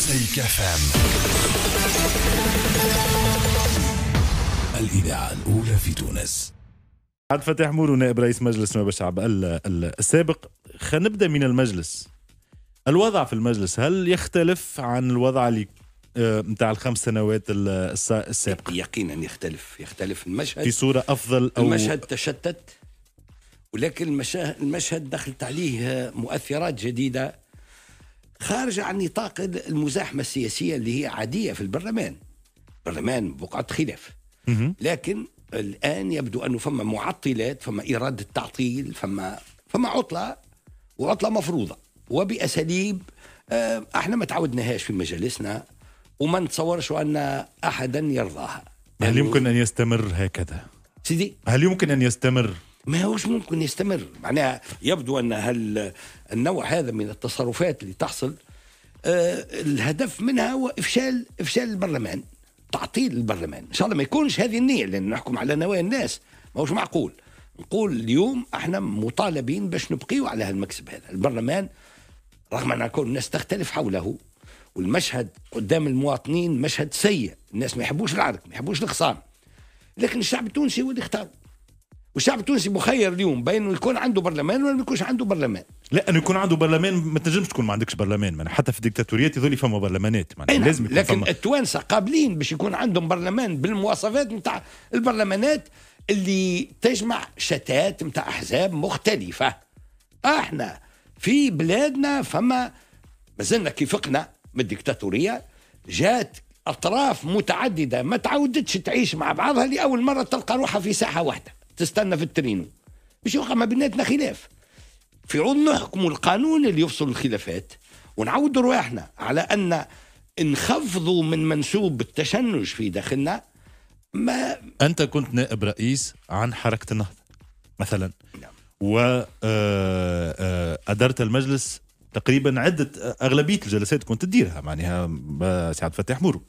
مزيكا فام الإذاعة الأولى في تونس عبد الفتاح مورو نائب رئيس مجلس نواب الشعب السابق خلينا نبدا من المجلس الوضع في المجلس هل يختلف عن الوضع اللي نتاع آه، الخمس سنوات السابقة يقينا يختلف يختلف المشهد في صورة أفضل أو المشهد تشتت ولكن المشهد دخلت عليه مؤثرات جديدة خارجة عن نطاق المزاحمة السياسية اللي هي عادية في البرلمان برلمان بقعة خلاف لكن الآن يبدو أنه فما معطلات فما إرادة تعطيل فما فما عطلة وعطلة مفروضة وبأساليب آه، احنا ما تعودناهاش في مجالسنا وما نتصورش أن أحدا يرضاها هل يمكن أن يستمر هكذا؟ سيدي هل يمكن أن يستمر ما هوش ممكن يستمر معناها يبدو أن هال النوع هذا من التصرفات اللي تحصل آه الهدف منها هو إفشال إفشال البرلمان تعطيل البرلمان إن شاء الله ما يكونش هذه النية لأن نحكم على نوايا الناس ما هوش معقول نقول اليوم احنا مطالبين باش نبقيو على هالمكسب هذا البرلمان رغم ان كل الناس تختلف حوله والمشهد قدام المواطنين مشهد سيء الناس ما يحبوش العرك ما يحبوش الخصام لكن الشعب التونسي هو اللي اختاره والشعب التونسي مخير اليوم بين انه يكون عنده برلمان ولا ما يكونش عنده برلمان لا انه يكون عنده برلمان ما تنجمش تكون ما عندكش برلمان معناها حتى في الديكتاتوريات يظل فما برلمانات يعني لازم يكون لكن التوانسه قابلين باش يكون عندهم برلمان بالمواصفات نتاع البرلمانات اللي تجمع شتات نتاع احزاب مختلفه احنا في بلادنا فما مازلنا كيفقنا من الديكتاتوريه جات اطراف متعدده ما تعودتش تعيش مع بعضها لاول مره تلقى روحها في ساحه واحده تستنى في الترينو مش يوقع ما بيناتنا خلاف في عود نحكم القانون اللي يفصل الخلافات ونعود رواحنا على أن نخفضوا من منسوب التشنج في داخلنا ما أنت كنت نائب رئيس عن حركة النهضة مثلا نعم. وأدرت آه، آه، المجلس تقريبا عدة آه، أغلبية الجلسات كنت تديرها معناها سعد فتح مورو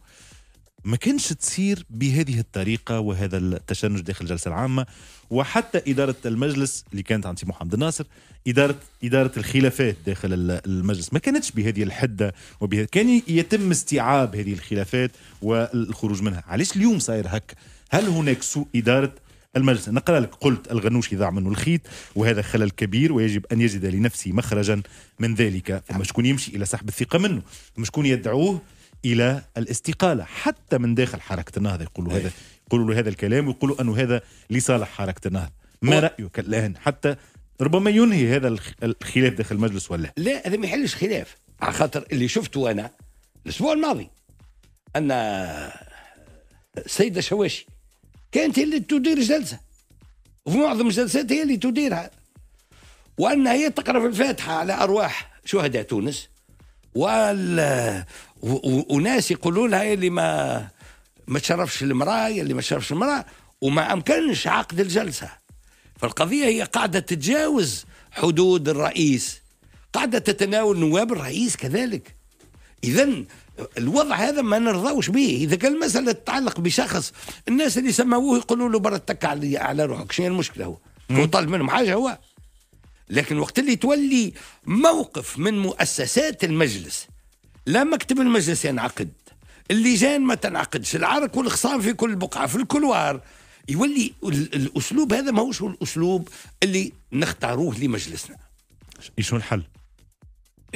ما كانش تصير بهذه الطريقة وهذا التشنج داخل الجلسة العامة وحتى إدارة المجلس اللي كانت عند سي حمد الناصر إدارة إدارة الخلافات داخل المجلس ما كانتش بهذه الحدة وبهذا كان يتم استيعاب هذه الخلافات والخروج منها علاش اليوم صاير هكا هل هناك سوء إدارة المجلس نقرا لك قلت الغنوشي ضاع منه الخيط وهذا خلل كبير ويجب ان يجد لنفسه مخرجا من ذلك ثم شكون يمشي الى سحب الثقه منه مش شكون يدعوه الى الاستقاله حتى من داخل حركه النهضه يقولوا هذا يقولوا هذا الكلام ويقولوا انه هذا لصالح حركه النهضه ما رايك الان حتى ربما ينهي هذا الخلاف داخل المجلس ولا لا هذا ما يحلش خلاف على خاطر اللي شفته انا الاسبوع الماضي ان السيده شواشي كانت هي اللي تدير جلسه وفي معظم الجلسات هي اللي تديرها وان هي تقرا في الفاتحه على ارواح شهداء تونس وال... وناس يقولوا لها اللي ما ما تشرفش المراه اللي ما تشرفش المراه وما امكنش عقد الجلسه فالقضيه هي قاعده تتجاوز حدود الرئيس قاعده تتناول نواب الرئيس كذلك اذا الوضع هذا ما نرضاوش به اذا كان المساله تتعلق بشخص الناس اللي سموه يقولوا له برا على روحك شنو المشكله هو مطالب منهم حاجه هو لكن وقت اللي تولي موقف من مؤسسات المجلس لا مكتب المجلس ينعقد اللجان ما تنعقدش العرك والخصام في كل بقعة في الكلوار يولي الأسلوب هذا ماهوش هو الأسلوب اللي نختاروه لمجلسنا شو الحل؟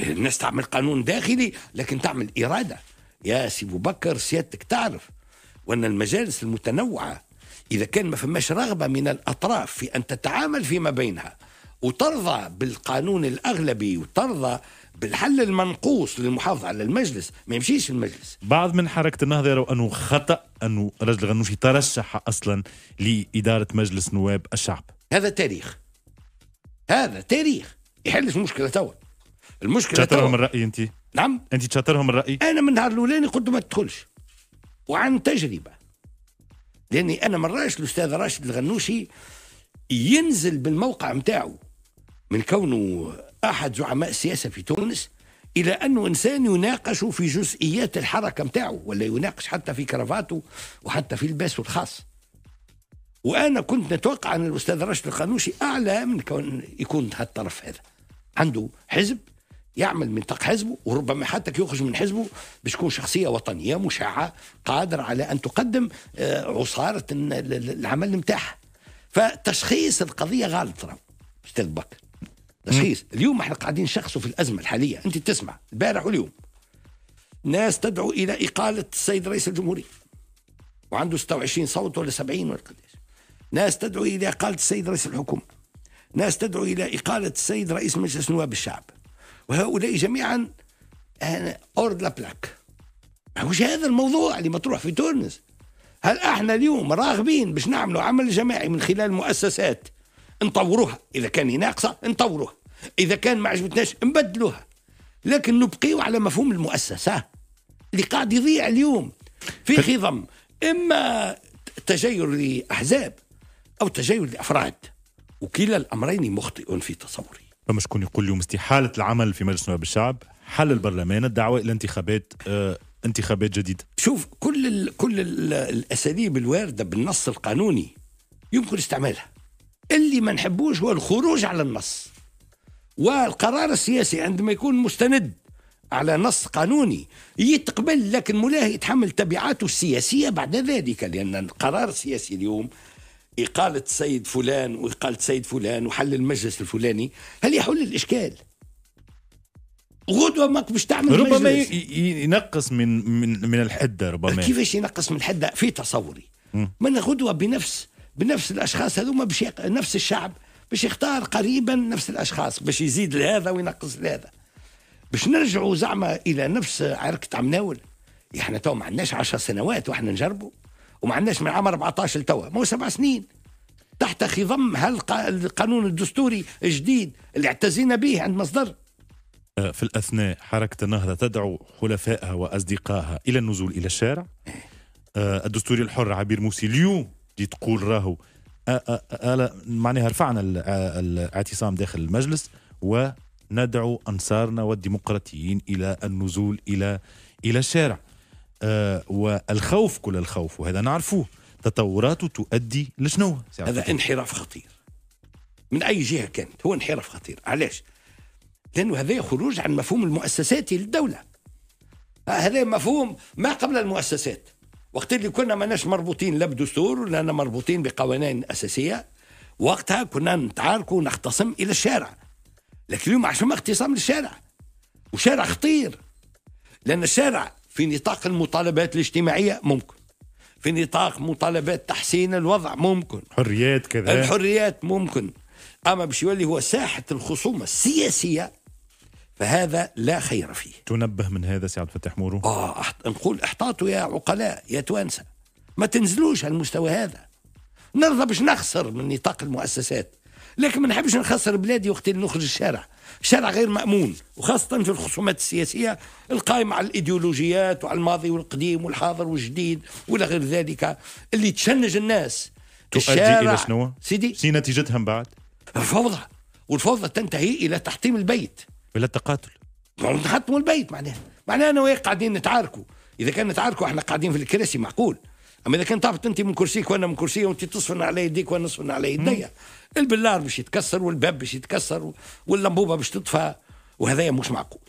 الناس تعمل قانون داخلي لكن تعمل إرادة يا سي أبو بكر سيادتك تعرف وأن المجالس المتنوعة إذا كان ما فماش رغبة من الأطراف في أن تتعامل فيما بينها وترضى بالقانون الأغلبي وترضى بالحل المنقوص للمحافظة على المجلس ما يمشيش المجلس بعض من حركة النهضة يروا أنه خطأ أنه رجل الغنوشي ترشح أصلا لإدارة مجلس نواب الشعب هذا تاريخ هذا تاريخ يحلش المشكلة توا المشكلة تشاطرهم الرأي أنت نعم أنت تشاطرهم الرأي أنا من نهار الأولاني قلت ما تدخلش وعن تجربة لأني أنا من رأيش الأستاذ راشد الغنوشي ينزل بالموقع متاعه من كونه أحد زعماء السياسة في تونس إلى أنه إنسان يناقش في جزئيات الحركة متاعه ولا يناقش حتى في كرافاته وحتى في لباسه الخاص وأنا كنت نتوقع أن الأستاذ راشد القانوشي أعلى من كون يكون هالطرف هذا عنده حزب يعمل منطق حزبه وربما حتى يخرج من حزبه باش تكون شخصية وطنية مشعة قادر على أن تقدم آه، عصارة العمل نتاعها فتشخيص القضية غلط أستاذ بكر تشخيص اليوم احنا قاعدين نشخصوا في الازمه الحاليه انت تسمع البارح واليوم ناس تدعو الى اقاله السيد رئيس الجمهوريه وعنده 26 صوت ولا 70 ولا قديش ناس تدعو الى اقاله السيد رئيس الحكومه ناس تدعو الى اقاله السيد رئيس مجلس نواب الشعب وهؤلاء جميعا اورد لا بلاك مش هذا الموضوع اللي مطروح في تونس هل احنا اليوم راغبين باش نعملوا عمل جماعي من خلال مؤسسات نطوروها اذا كان ناقصه نطوروها اذا كان ما عجبتناش نبدلوها لكن نبقيو على مفهوم المؤسسه اللي قاعد يضيع اليوم في خضم اما تجير لاحزاب او تجير لافراد وكلا الامرين مخطئ في تصوري فما شكون يقول اليوم استحاله العمل في مجلس نواب الشعب حل البرلمان الدعوه الى انتخابات آه انتخابات جديده شوف كل الـ كل الـ الاساليب الوارده بالنص القانوني يمكن استعمالها اللي ما نحبوش هو الخروج على النص والقرار السياسي عندما يكون مستند على نص قانوني يتقبل لكن مولاه يتحمل تبعاته السياسية بعد ذلك لأن القرار السياسي اليوم إقالة سيد فلان وإقالة سيد فلان وحل المجلس الفلاني هل يحل الإشكال؟ غدوة ماك باش تعمل ربما مجلس. ينقص من من من الحدة ربما كيفاش ينقص من الحدة في تصوري من غدوة بنفس بنفس الاشخاص هذوما باش نفس الشعب باش يختار قريبا نفس الاشخاص باش يزيد لهذا وينقص لهذا باش نرجعوا زعما الى نفس عركه عمناول احنا تو ما عندناش 10 سنوات واحنا نجربوا وما عندناش من عام 14 لتوا مو سبع سنين تحت خضم هالقانون الدستوري الجديد اللي اعتزينا به عند مصدر آه، في الأثناء حركة النهضة تدعو حلفائها وأصدقائها إلى النزول إلى الشارع إيه. آه، الدستوري الحر عبير موسي اليوم دي تقول راهو معناها رفعنا الاعتصام داخل المجلس وندعو انصارنا والديمقراطيين الى النزول الى الى الشارع آه والخوف كل الخوف وهذا نعرفوه تطوراته تؤدي لشنو هذا انحراف خطير من اي جهه كانت هو انحراف خطير علاش لانه هذا خروج عن مفهوم المؤسساتي للدوله هذا مفهوم ما قبل المؤسسات وقت اللي كنا ماناش مربوطين لا بدستور ولا مربوطين بقوانين اساسيه وقتها كنا نتعاركوا ونختصم الى الشارع لكن اليوم عشان اختصام للشارع وشارع خطير لان الشارع في نطاق المطالبات الاجتماعيه ممكن في نطاق مطالبات تحسين الوضع ممكن حريات كذا الحريات ممكن اما باش يولي هو ساحه الخصومه السياسيه فهذا لا خير فيه تنبه من هذا سي عبد الفتاح مورو اه أحط... نقول احتاطوا يا عقلاء يا توانسه ما تنزلوش على المستوى هذا نرضى باش نخسر من نطاق المؤسسات لكن ما نحبش نخسر بلادي وقت اللي نخرج الشارع شارع غير مأمون وخاصة في الخصومات السياسية القائمة على الإيديولوجيات وعلى الماضي والقديم والحاضر والجديد ولا غير ذلك اللي تشنج الناس تؤدي الشارع إلى شنو؟ سيدي سي نتيجتها من بعد الفوضى والفوضى تنتهي إلى تحطيم البيت ولا التقاتل نحطموا البيت معناها معناها انا وياك قاعدين نتعاركوا اذا كان نتعاركوا احنا قاعدين في الكراسي معقول اما اذا كان تعبت انت من كرسيك وانا من كرسي وانت تصفن على يديك وانا نصفن على يدي البلار باش يتكسر والباب باش يتكسر واللمبوبه باش تطفى وهذايا مش معقول